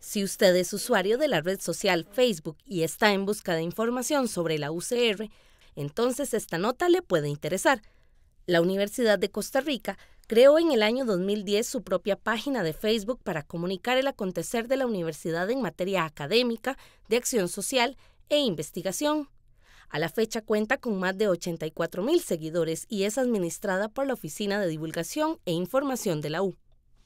Si usted es usuario de la red social Facebook y está en busca de información sobre la UCR, entonces esta nota le puede interesar. La Universidad de Costa Rica creó en el año 2010 su propia página de Facebook para comunicar el acontecer de la universidad en materia académica, de acción social e investigación. A la fecha cuenta con más de 84,000 seguidores y es administrada por la Oficina de Divulgación e Información de la U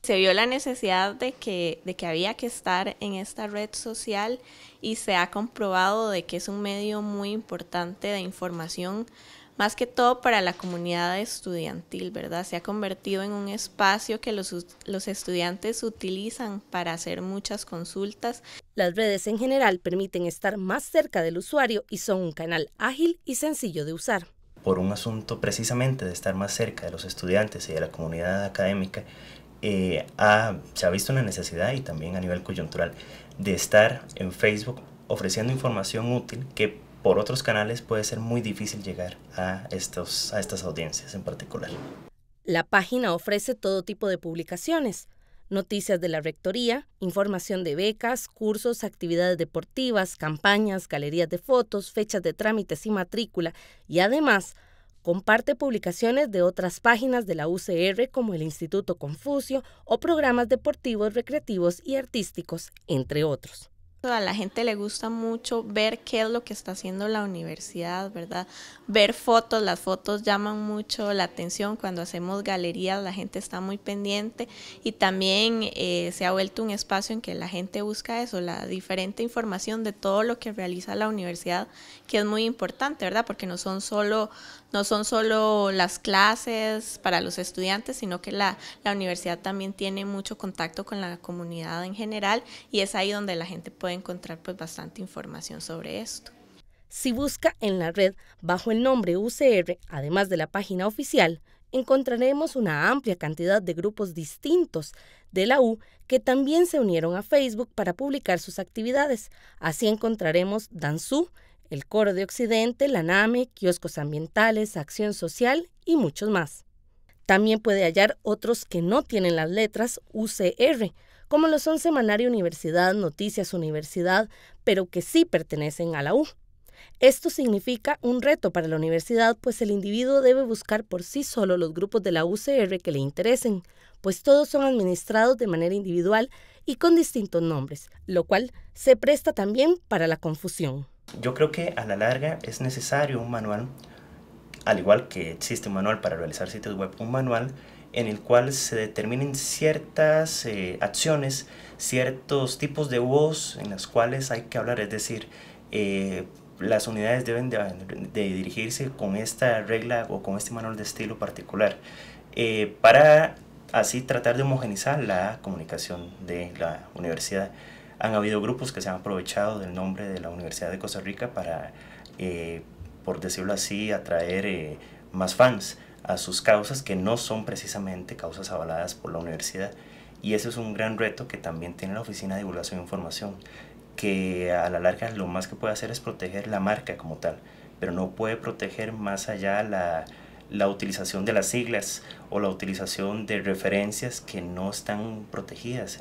se vio la necesidad de que, de que había que estar en esta red social y se ha comprobado de que es un medio muy importante de información, más que todo para la comunidad estudiantil, ¿verdad? Se ha convertido en un espacio que los, los estudiantes utilizan para hacer muchas consultas. Las redes en general permiten estar más cerca del usuario y son un canal ágil y sencillo de usar por un asunto precisamente de estar más cerca de los estudiantes y de la comunidad académica, eh, se ha visto una necesidad y también a nivel coyuntural de estar en Facebook ofreciendo información útil que por otros canales puede ser muy difícil llegar a, estos, a estas audiencias en particular. La página ofrece todo tipo de publicaciones, noticias de la Rectoría, información de becas, cursos, actividades deportivas, campañas, galerías de fotos, fechas de trámites y matrícula, y además Comparte publicaciones de otras páginas de la UCR como el Instituto Confucio o programas deportivos, recreativos y artísticos, entre otros. A la gente le gusta mucho ver qué es lo que está haciendo la universidad, ¿verdad? Ver fotos, las fotos llaman mucho la atención. Cuando hacemos galerías, la gente está muy pendiente y también eh, se ha vuelto un espacio en que la gente busca eso, la diferente información de todo lo que realiza la universidad, que es muy importante, ¿verdad? Porque no son solo, no son solo las clases para los estudiantes, sino que la, la universidad también tiene mucho contacto con la comunidad en general y es ahí donde la gente puede encontrar pues bastante información sobre esto. Si busca en la red bajo el nombre UCR, además de la página oficial, encontraremos una amplia cantidad de grupos distintos de la U que también se unieron a Facebook para publicar sus actividades. Así encontraremos Danzú, el Coro de Occidente, la NAME, Kioscos Ambientales, Acción Social y muchos más. También puede hallar otros que no tienen las letras UCR, como lo son Semanario Universidad, Noticias Universidad, pero que sí pertenecen a la U. Esto significa un reto para la universidad, pues el individuo debe buscar por sí solo los grupos de la UCR que le interesen, pues todos son administrados de manera individual y con distintos nombres, lo cual se presta también para la confusión. Yo creo que a la larga es necesario un manual, al igual que existe un manual para realizar sitios web, un manual en el cual se determinen ciertas eh, acciones, ciertos tipos de voz en las cuales hay que hablar, es decir, eh, las unidades deben de, dirigirse con esta regla o con este manual de estilo particular eh, para así tratar de homogenizar la comunicación de la universidad. Han habido grupos que se han aprovechado del nombre de la Universidad de Costa Rica para, por decirlo así, atraer más fans a sus causas que no son precisamente causas avaladas por la universidad. Y ese es un gran reto que también tiene la Oficina de Divulgación de Información, que a la larga lo más que puede hacer es proteger la marca como tal, pero no puede proteger más allá la, utilización de las siglas o la utilización de referencias que no están protegidas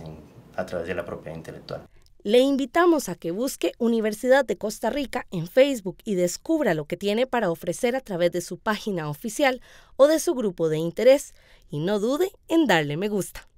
a través de la propiedad intelectual. Le invitamos a que busque Universidad de Costa Rica en Facebook y descubra lo que tiene para ofrecer a través de su página oficial o de su grupo de interés y no dude en darle me gusta.